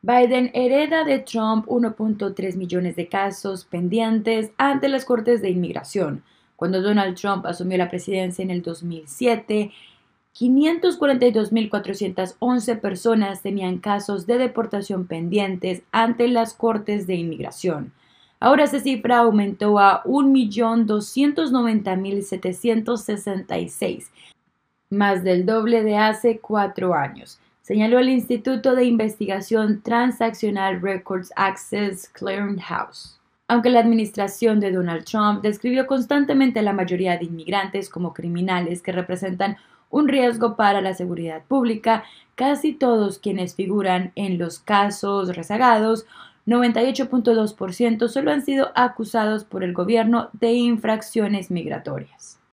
Biden hereda de Trump 1.3 millones de casos pendientes ante las Cortes de Inmigración. Cuando Donald Trump asumió la presidencia en el 2007, 542.411 personas tenían casos de deportación pendientes ante las Cortes de Inmigración. Ahora esa cifra aumentó a 1.290.766, más del doble de hace cuatro años señaló el Instituto de Investigación Transaccional Records Access Clearinghouse. Aunque la administración de Donald Trump describió constantemente a la mayoría de inmigrantes como criminales que representan un riesgo para la seguridad pública, casi todos quienes figuran en los casos rezagados, 98.2% solo han sido acusados por el gobierno de infracciones migratorias.